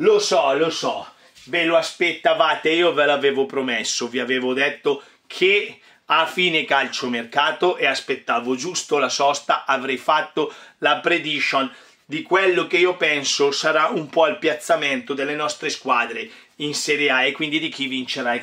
Lo so, lo so, ve lo aspettavate, io ve l'avevo promesso, vi avevo detto che a fine calciomercato e aspettavo giusto la sosta, avrei fatto la prediction di quello che io penso sarà un po' il piazzamento delle nostre squadre in Serie A e quindi di chi vincerà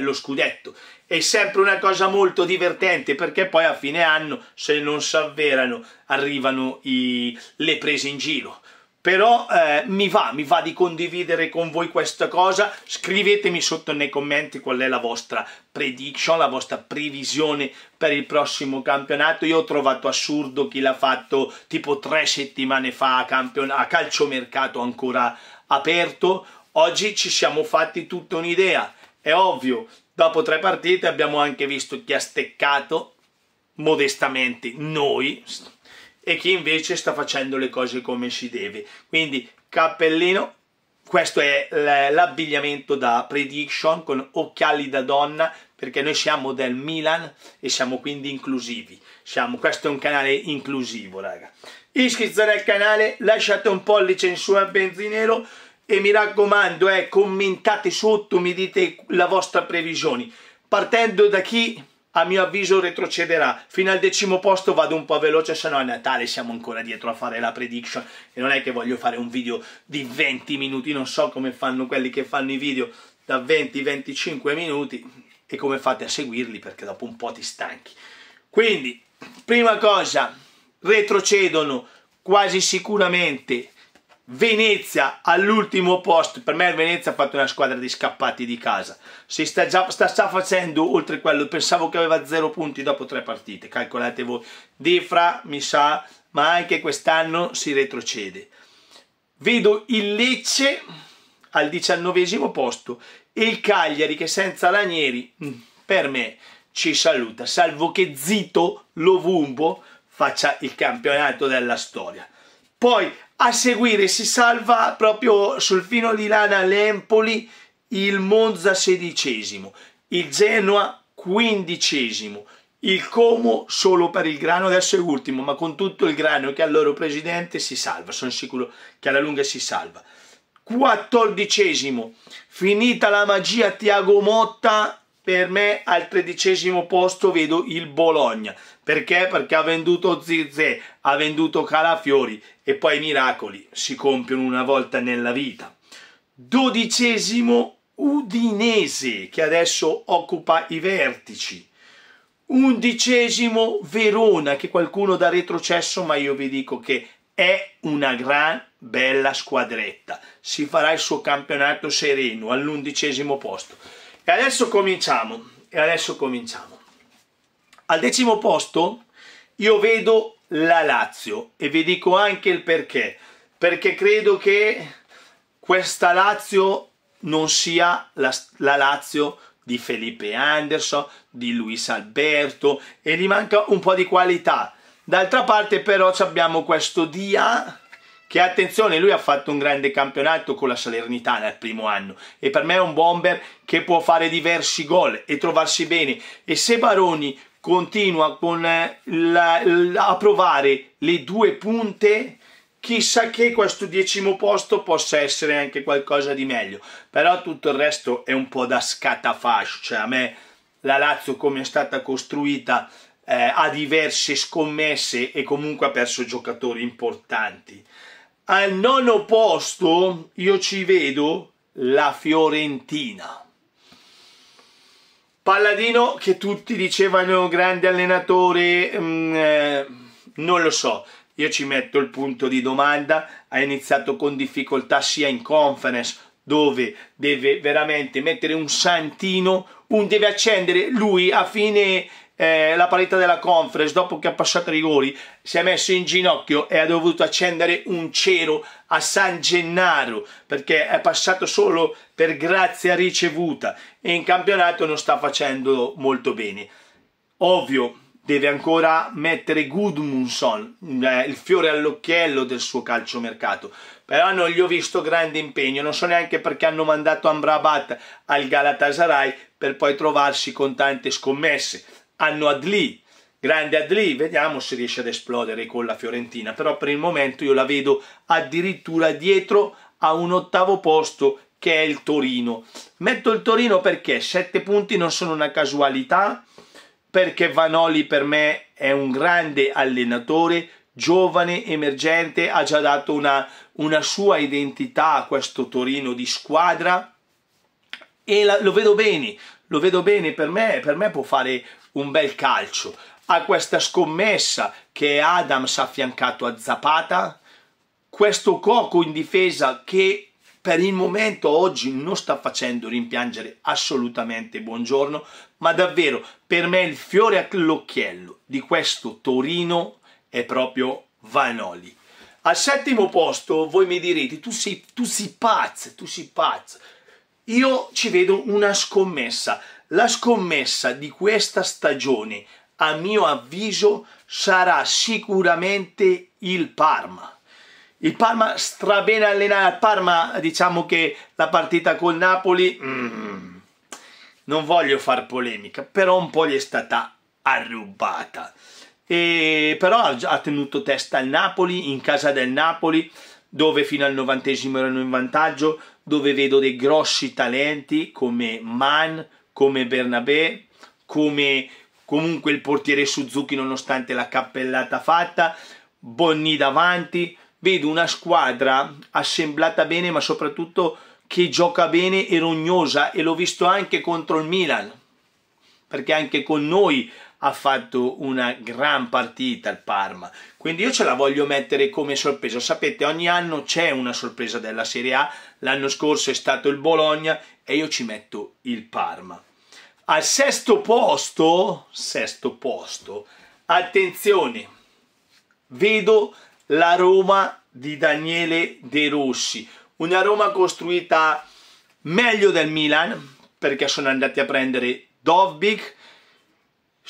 lo scudetto. È sempre una cosa molto divertente perché poi a fine anno, se non si avverano, arrivano i... le prese in giro però eh, mi va, mi va di condividere con voi questa cosa, scrivetemi sotto nei commenti qual è la vostra prediction, la vostra previsione per il prossimo campionato, io ho trovato assurdo chi l'ha fatto tipo tre settimane fa a, campion- a calciomercato ancora aperto, oggi ci siamo fatti tutta un'idea, è ovvio, dopo tre partite abbiamo anche visto chi ha steccato modestamente noi e chi invece sta facendo le cose come si deve. Quindi cappellino, questo è l'abbigliamento da prediction con occhiali da donna perché noi siamo del Milan e siamo quindi inclusivi. Siamo, questo è un canale inclusivo, raga. Iscrizione al canale, lasciate un pollice in su a benzinero e mi raccomando, eh, commentate sotto, mi dite la vostra previsione. Partendo da chi a mio avviso retrocederà. Fino al decimo posto vado un po' veloce, se no a Natale siamo ancora dietro a fare la prediction. E non è che voglio fare un video di 20 minuti, non so come fanno quelli che fanno i video da 20-25 minuti e come fate a seguirli perché dopo un po' ti stanchi. Quindi, prima cosa, retrocedono quasi sicuramente Venezia all'ultimo posto, per me il Venezia ha fatto una squadra di scappati di casa, si sta già, sta già facendo oltre quello, pensavo che aveva zero punti dopo tre partite, calcolate voi, Defra mi sa, ma anche quest'anno si retrocede. Vedo il Lecce al diciannovesimo posto e il Cagliari che senza Lanieri, mm, per me, ci saluta, salvo che Zito Lovumbo faccia il campionato della storia. Poi a seguire si salva proprio sul fino di lana l'Empoli, il Monza sedicesimo, il Genoa quindicesimo, il Como solo per il grano, adesso è ultimo, ma con tutto il grano che ha loro presidente si salva, sono sicuro che alla lunga si salva. Quattordicesimo, finita la magia Tiago Motta, per me al tredicesimo posto vedo il Bologna. Perché? Perché ha venduto Zizè, ha venduto calafiori e poi i miracoli si compiono una volta nella vita. Dodicesimo Udinese che adesso occupa i vertici. Undicesimo Verona che qualcuno dà retrocesso ma io vi dico che è una gran bella squadretta. Si farà il suo campionato sereno all'undicesimo posto. E adesso cominciamo. E adesso cominciamo. Al decimo posto io vedo la Lazio e vi dico anche il perché, perché credo che questa Lazio non sia la, la Lazio di Felipe Anderson, di Luis Alberto e gli manca un po' di qualità. D'altra parte però abbiamo questo Dia che attenzione, lui ha fatto un grande campionato con la Salernitana il primo anno e per me è un bomber che può fare diversi gol e trovarsi bene e se Baroni continua con eh, la, la, a provare le due punte chissà che questo decimo posto possa essere anche qualcosa di meglio però tutto il resto è un po' da scatafascio cioè a me la Lazio come è stata costruita eh, ha diverse scommesse e comunque ha perso giocatori importanti al nono posto io ci vedo la Fiorentina Palladino che tutti dicevano grande allenatore, mh, mm, eh, non lo so, io ci metto il punto di domanda, ha iniziato con difficoltà sia in conference dove deve veramente mettere un santino, un deve accendere lui a fine eh, la paletta della conference dopo che ha passato i rigori si è messo in ginocchio e ha dovuto accendere un cero a San Gennaro perché è passato solo per grazia ricevuta e in campionato non sta facendo molto bene ovvio deve ancora mettere Gudmundsson, eh, il fiore all'occhiello del suo calciomercato. Però non gli ho visto grande impegno, non so neanche perché hanno mandato Amrabat al Galatasaray per poi trovarsi con tante scommesse hanno Adli, grande Adli, vediamo se riesce ad esplodere con la Fiorentina, però per il momento io la vedo addirittura dietro a un ottavo posto che è il Torino. Metto il Torino perché sette punti non sono una casualità, perché Vanoli per me è un grande allenatore, giovane, emergente, ha già dato una, una sua identità a questo Torino di squadra e la, lo vedo bene, lo vedo bene per me, per me può fare un bel calcio a questa scommessa che Adams ha affiancato a Zapata, questo Coco in difesa che per il momento oggi non sta facendo rimpiangere assolutamente buongiorno, ma davvero per me il fiore all'occhiello di questo Torino è proprio Vanoli. Al settimo posto voi mi direte tu sei, tu sei pazzo, tu sei pazzo. Io ci vedo una scommessa la scommessa di questa stagione, a mio avviso, sarà sicuramente il Parma. Il Parma bene allenato, il Parma diciamo che la partita col Napoli, mm, non voglio far polemica, però un po' gli è stata arrubata. E, però ha tenuto testa al Napoli, in casa del Napoli, dove fino al novantesimo erano in vantaggio, dove vedo dei grossi talenti come Mann, come Bernabé, come comunque il portiere Suzuki nonostante la cappellata fatta, Bonni davanti, vedo una squadra assemblata bene ma soprattutto che gioca bene e rognosa e l'ho visto anche contro il Milan perché anche con noi ha fatto una gran partita il Parma. Quindi io ce la voglio mettere come sorpresa. Sapete, ogni anno c'è una sorpresa della Serie A. L'anno scorso è stato il Bologna e io ci metto il Parma. Al sesto posto, sesto posto, attenzione, vedo la Roma di Daniele De Rossi. Una Roma costruita meglio del Milan perché sono andati a prendere Dovbik,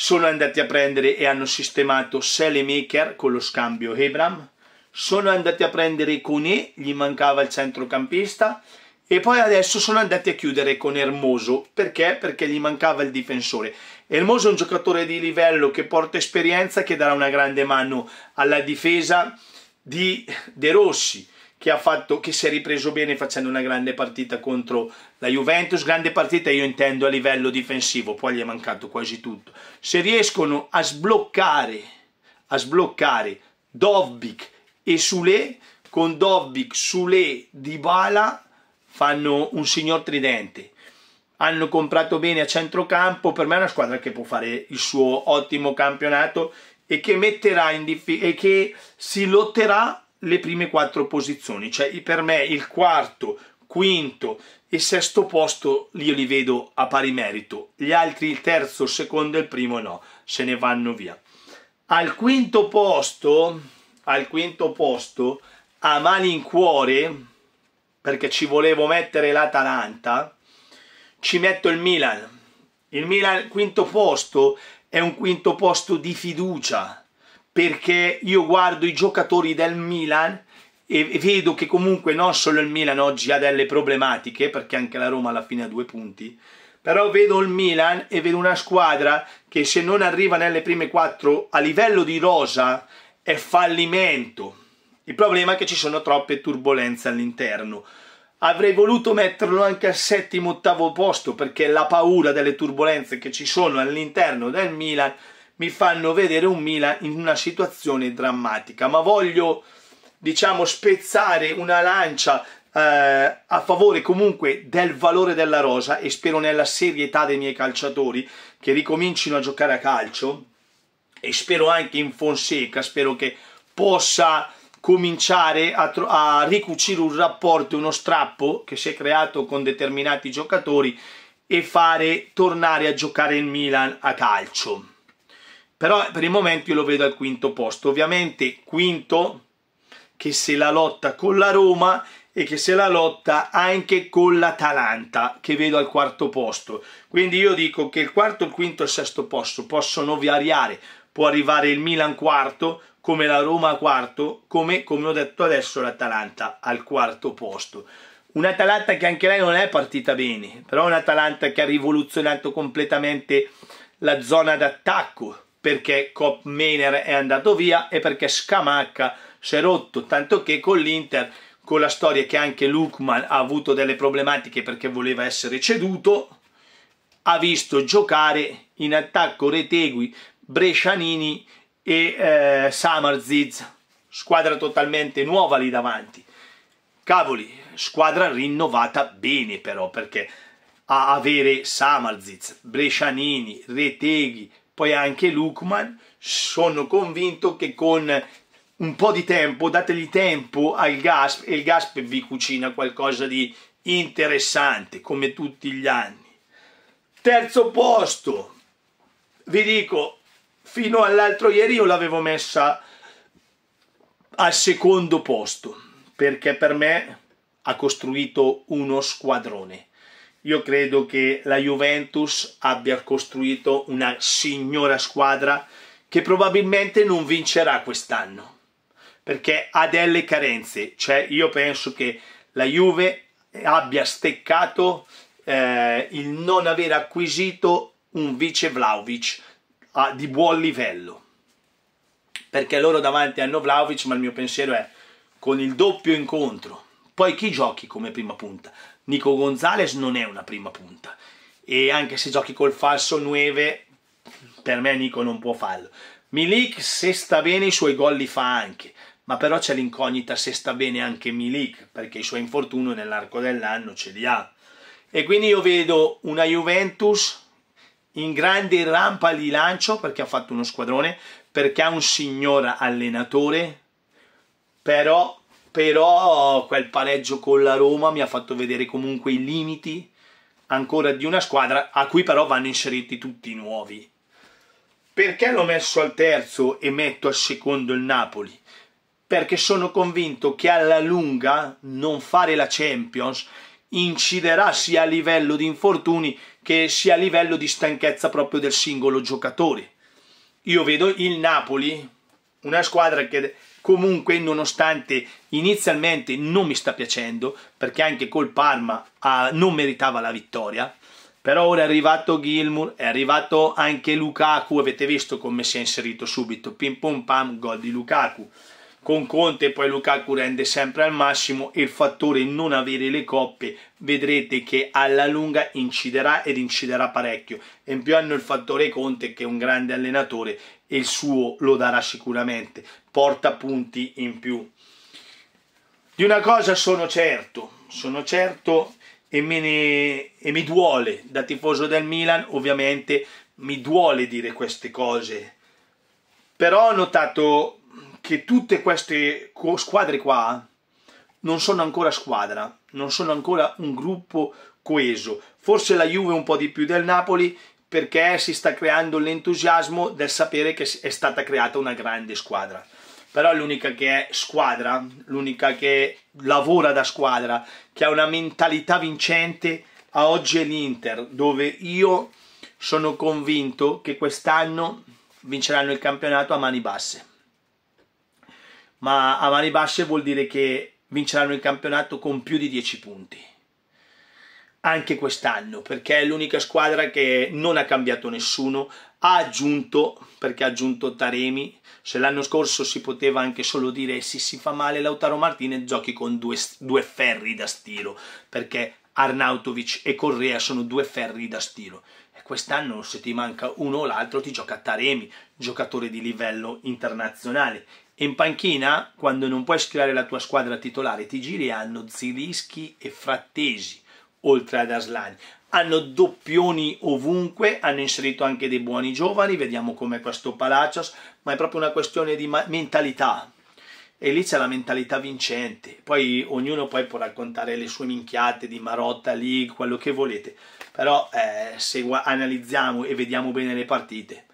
sono andati a prendere e hanno sistemato Selemaker con lo scambio Hebram, sono andati a prendere Cone, gli mancava il centrocampista, e poi adesso sono andati a chiudere con Hermoso, perché? Perché gli mancava il difensore. Hermoso è un giocatore di livello che porta esperienza, che darà una grande mano alla difesa di De Rossi, che, fatto, che si è ripreso bene facendo una grande partita contro la Juventus, grande partita io intendo a livello difensivo, poi gli è mancato quasi tutto. Se riescono a sbloccare, a sbloccare Dovbik e Sule, con Dovbic, Sule, Dybala fanno un signor tridente hanno comprato bene a centrocampo, per me è una squadra che può fare il suo ottimo campionato e che, metterà in e che si lotterà le prime quattro posizioni, cioè per me il quarto, quinto e sesto posto io li vedo a pari merito, gli altri il terzo, il secondo e il primo no, se ne vanno via. Al quinto posto, al quinto posto, a malincuore, perché ci volevo mettere l'Atalanta, ci metto il Milan. Il Milan quinto posto è un quinto posto di fiducia, perché io guardo i giocatori del Milan e vedo che comunque non solo il Milan oggi ha delle problematiche, perché anche la Roma alla fine ha due punti, però vedo il Milan e vedo una squadra che se non arriva nelle prime quattro a livello di rosa è fallimento. Il problema è che ci sono troppe turbulenze all'interno. Avrei voluto metterlo anche al settimo, ottavo posto perché la paura delle turbulenze che ci sono all'interno del Milan mi fanno vedere un Milan in una situazione drammatica, ma voglio diciamo spezzare una lancia eh, a favore comunque del valore della rosa e spero nella serietà dei miei calciatori che ricomincino a giocare a calcio e spero anche in Fonseca, spero che possa cominciare a, a ricucire un rapporto, uno strappo che si è creato con determinati giocatori e fare tornare a giocare il Milan a calcio però per il momento io lo vedo al quinto posto. Ovviamente quinto che se la lotta con la Roma e che se la lotta anche con l'Atalanta che vedo al quarto posto. Quindi io dico che il quarto, il quinto e il sesto posto possono variare. Può arrivare il Milan quarto, come la Roma quarto, come, come ho detto adesso l'Atalanta al quarto posto. Un'Atalanta che anche lei non è partita bene, però un'Atalanta che ha rivoluzionato completamente la zona d'attacco perché Cop è andato via e perché Scamacca si è rotto, tanto che con l'Inter, con la storia che anche Lukman ha avuto delle problematiche perché voleva essere ceduto, ha visto giocare in attacco Retegui, Brescianini e eh, Samarziz, squadra totalmente nuova lì davanti. Cavoli, squadra rinnovata bene però perché a avere Samarzic, Brescianini, Retegui, poi anche Lukman, sono convinto che con un po' di tempo, dategli tempo al Gasp e il Gasp vi cucina qualcosa di interessante come tutti gli anni. Terzo posto, vi dico, fino all'altro ieri io l'avevo messa al secondo posto perché per me ha costruito uno squadrone io credo che la Juventus abbia costruito una signora squadra che probabilmente non vincerà quest'anno perché ha delle carenze. Cioè, io penso che la Juve abbia steccato eh, il non aver acquisito un vice Vlaovic a, ah, di buon livello. Perché loro davanti hanno Vlaovic, ma il mio pensiero è con il doppio incontro. Poi chi giochi come prima punta? Nico Gonzalez non è una prima punta e anche se giochi col falso 9 per me Nico non può farlo Milik se sta bene i suoi gol li fa anche ma però c'è l'incognita se sta bene anche Milik perché i suoi infortuni nell'arco dell'anno ce li ha e quindi io vedo una Juventus in grande rampa di lancio perché ha fatto uno squadrone perché ha un signor allenatore però però quel pareggio con la Roma mi ha fatto vedere comunque i limiti ancora di una squadra a cui però vanno inseriti tutti i nuovi. Perché l'ho messo al terzo e metto al secondo il Napoli? Perché sono convinto che alla lunga non fare la Champions inciderà sia a livello di infortuni che sia a livello di stanchezza proprio del singolo giocatore. Io vedo il Napoli, una squadra che comunque nonostante inizialmente non mi sta piacendo perché anche col Parma ah, non meritava la vittoria però ora è arrivato Gilmour, è arrivato anche Lukaku, avete visto come si è inserito subito, pim pom pam, gol di Lukaku con Conte e poi Lukaku rende sempre al massimo il fattore non avere le coppe vedrete che alla lunga inciderà ed inciderà parecchio e in più hanno il fattore Conte che è un grande allenatore e il suo lo darà sicuramente porta punti in più di una cosa sono certo sono certo e, ne, e mi duole da tifoso del Milan ovviamente mi duole dire queste cose però ho notato che tutte queste squadre qua non sono ancora squadra, non sono ancora un gruppo coeso. Forse la Juve un po' di più del Napoli perché si sta creando l'entusiasmo del sapere che è stata creata una grande squadra. Però l'unica che è squadra, l'unica che lavora da squadra, che ha una mentalità vincente, a oggi è l'Inter, dove io sono convinto che quest'anno vinceranno il campionato a mani basse ma a mani basse vuol dire che vinceranno il campionato con più di 10 punti. Anche quest'anno, perché è l'unica squadra che non ha cambiato nessuno, ha aggiunto, perché ha aggiunto Taremi, se l'anno scorso si poteva anche solo dire se si fa male Lautaro Martinez giochi con due, due ferri da stilo perché Arnautovic e Correa sono due ferri da stilo E quest'anno se ti manca uno o l'altro ti gioca Taremi, giocatore di livello internazionale, in panchina, quando non puoi schierare la tua squadra titolare, ti giri hanno Zilischi e Frattesi, oltre ad Aslani. Hanno doppioni ovunque, hanno inserito anche dei buoni giovani, vediamo com'è questo Palacios, ma è proprio una questione di mentalità. E lì c'è la mentalità vincente. Poi ognuno poi può raccontare le sue minchiate di Marotta, League, quello che volete. Però eh, se analizziamo e vediamo bene le partite,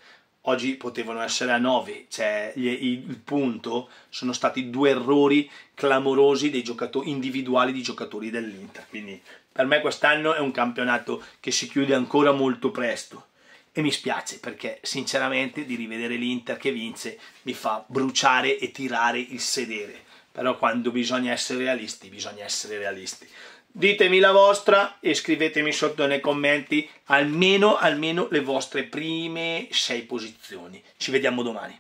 oggi potevano essere a 9, cioè il punto sono stati due errori clamorosi dei giocatori individuali di giocatori dell'Inter, quindi per me quest'anno è un campionato che si chiude ancora molto presto e mi spiace perché sinceramente di rivedere l'Inter che vince mi fa bruciare e tirare il sedere, però quando bisogna essere realisti bisogna essere realisti. Ditemi la vostra e scrivetemi sotto nei commenti almeno, almeno le vostre prime sei posizioni. Ci vediamo domani.